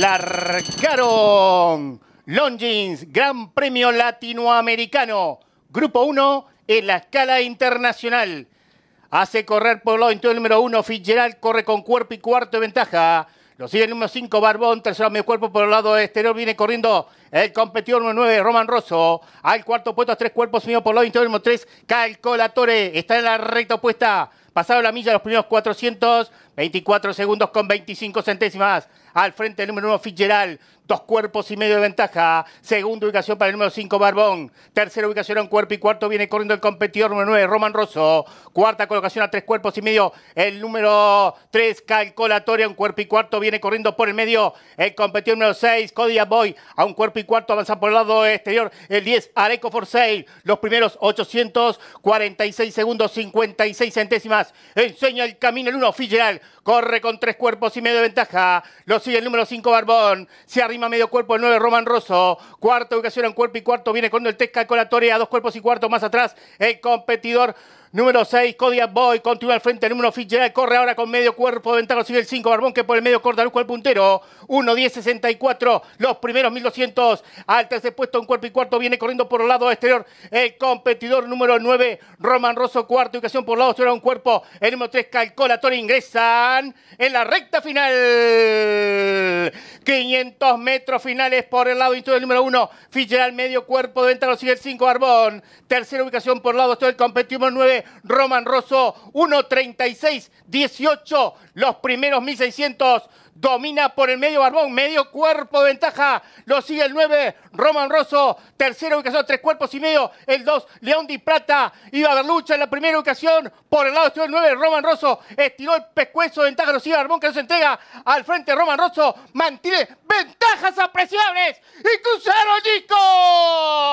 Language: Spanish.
Largaron Longines, Gran Premio Latinoamericano, Grupo 1 en la escala internacional. Hace correr por lo el número 1, Fitzgerald corre con cuerpo y cuarto de ventaja. Lo sigue el número 5, Barbón, tercero medio cuerpo por el lado exterior, viene corriendo el competidor número 9, Roman Rosso. Al cuarto puesto, tres cuerpos unidos por el lado interior, número 3, Calcolatore. Está en la recta opuesta. Pasado la milla, los primeros 400. 24 segundos con 25 centésimas. Al frente el número 1 Fitzgerald. Dos cuerpos y medio de ventaja. Segunda ubicación para el número 5 Barbón. Tercera ubicación a un cuerpo y cuarto viene corriendo el competidor número 9 Roman Rosso. Cuarta colocación a tres cuerpos y medio. El número 3 Calcolatoria. Un cuerpo y cuarto viene corriendo por el medio. El competidor número 6 Cody Boy. A un cuerpo y cuarto avanza por el lado exterior. El 10 Areco for Los primeros 846 segundos 56 centésimas. Enseña el camino el 1 Fitzgerald. Corre con tres cuerpos y medio de ventaja. Lo sigue el número 5 Barbón. Se arrima medio cuerpo el 9 Roman Rosso. Cuarta ubicación en cuerpo y cuarto viene con el Tesca con a Dos cuerpos y cuarto más atrás. El competidor. Número 6, Cody Boy. Continúa al frente. Número Fitzgerald. Corre ahora con medio cuerpo. ventaja. sigue el 5. Barbón que por el medio corta al puntero. 1, 10, 64. Los primeros 1200. Al tercer puesto un cuerpo y cuarto. Viene corriendo por el lado exterior. El competidor número 9, Roman Rosso. Cuarto. Ubicación por lado exterior. Un cuerpo. El número 3, Calcola. Toro ingresan en la recta final. 500 metros finales por el lado de del número 1. Figueral medio cuerpo de venta lo sigue el 5 Arbón. Tercera ubicación por el lado del Competitivo 9 Roman Rosso. 1.36, 18. Los primeros 1600 domina por el medio Barbón, medio cuerpo de ventaja, lo sigue el 9, Roman Rosso, tercera ubicación, tres cuerpos y medio, el 2, León Di Plata, iba a haber lucha en la primera ubicación, por el lado estuvo el 9, Roman Rosso, estiró el pescuezo de ventaja, lo sigue Barbón que no se entrega, al frente Roman Rosso, mantiene ventajas apreciables y cruzaron discos.